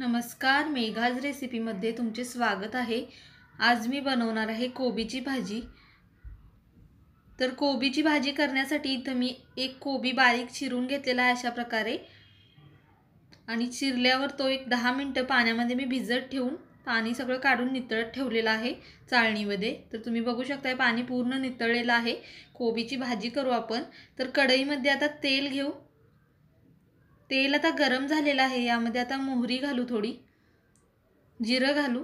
नमस्कार मेघाज रेसिपीमध्ये तुमचे स्वागत आहे आज मी बनवणार आहे कोबीची भाजी तर कोबीची भाजी करण्यासाठी इथं मी एक कोबी बारीक चिरून घेतलेला आहे अशा प्रकारे आणि चिरल्यावर तो एक दहा मिनटं पाण्यामध्ये मी भिजत ठेवून पाणी सगळं काढून नितळत ठेवलेलं आहे चाळणीमध्ये तर तुम्ही बघू शकता पाणी पूर्ण नितळलेलं आहे कोबीची भाजी करू आपण तर कढईमध्ये आता तेल घेऊ तेल आता गरम झालेलं आहे यामध्ये आता मोहरी घालू थोडी जिरं घालू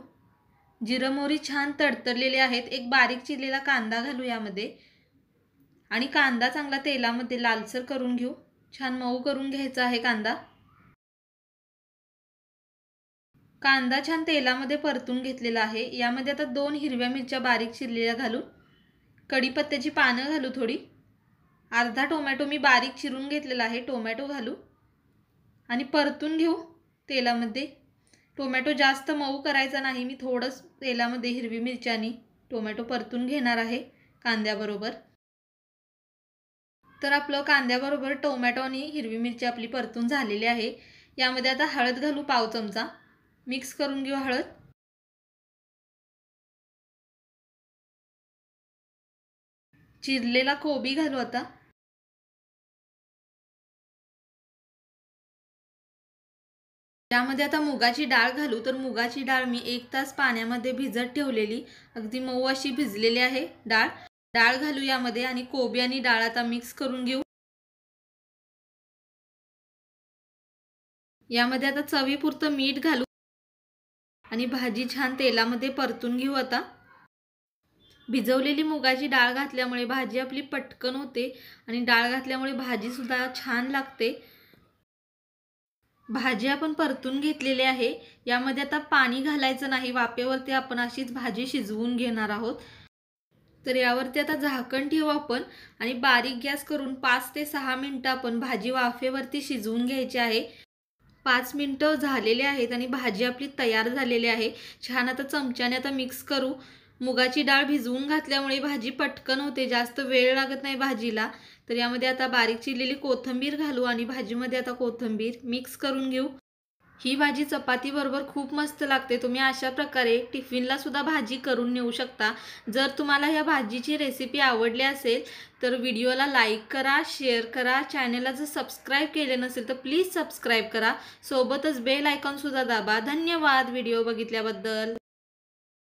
जिरं मोहरी छान तडतरलेले आहेत एक बारीक चिरलेला कांदा घालू यामध्ये आणि कांदा चांगला तेलामध्ये लालसर करून घेऊ छान मऊ करून घ्यायचा आहे कांदा कांदा छान तेलामध्ये परतून घेतलेला आहे यामध्ये आता दोन हिरव्या मिरच्या बारीक चिरलेल्या घालू कढीपत्त्याची पानं घालू थोडी अर्धा टोमॅटो मी बारीक चिरून घेतलेला आहे टोमॅटो घालू आणि परतून घेऊ तेलामध्ये टोमॅटो जास्त मऊ करायचा नाही मी थोडंच तेलामध्ये हिरवी मिरच्यानी टोमॅटो परतून घेणार आहे कांद्याबरोबर तर आपलं कांद्याबरोबर टोमॅटो आणि हिरवी मिरची आपली परतून झालेली आहे यामध्ये आता हळद घालू पाव चमचा मिक्स करून घेऊ हळद चिरलेला कोबी घालू आता यामध्ये आता मुगाची डाळ घालू तर मुगाची डाळ मी एक तास पाण्यामध्ये भिजत ठेवलेली अगदी मऊ अशी भिजलेली आहे डाळ डाळ घालू यामध्ये आणि कोबी आणि डाळ आता मिक्स करून घेऊ यामध्ये आता चवीपुरतं मीठ घालू आणि भाजी छान तेलामध्ये परतून घेऊ आता भिजवलेली मुगाची डाळ घातल्यामुळे भाजी आपली पटकन होते आणि डाळ घातल्यामुळे भाजी सुद्धा छान लागते भाजी आपण परतून घेतलेली आहे यामध्ये आता पाणी घालायचं नाही वाफेवरती आपण अशीच भाजी शिजवून घेणार आहोत तर यावरती आता झाकण ठेवू आपण आणि बारीक गॅस करून पाच ते सहा मिनटं आपण भाजी वाफेवरती शिजवून घ्यायची आहे पाच मिनटं झालेली आहेत आणि भाजी आपली तयार झालेली आहे छान आता चमच्याने आता मिक्स करू मुगाची डाळ भिजवून घातल्यामुळे भाजी पटकन होते जास्त वेळ लागत नाही भाजीला तर यामध्ये आता बारीक चिरलेली कोथंबीर घालू आणि भाजीमध्ये आता कोथंबीर मिक्स करून घेऊ ही भाजी चपातीबरोबर खूप मस्त लागते तुम्ही अशा प्रकारे टिफिनला सुद्धा भाजी करून नेऊ शकता जर तुम्हाला ह्या भाजीची रेसिपी आवडली असेल तर व्हिडिओला लाईक करा शेअर करा चॅनलला जर सबस्क्राईब केले नसेल तर प्लीज सबस्क्राईब करा सोबतच बेल आयकॉनसुद्धा दाबा धन्यवाद व्हिडिओ बघितल्याबद्दल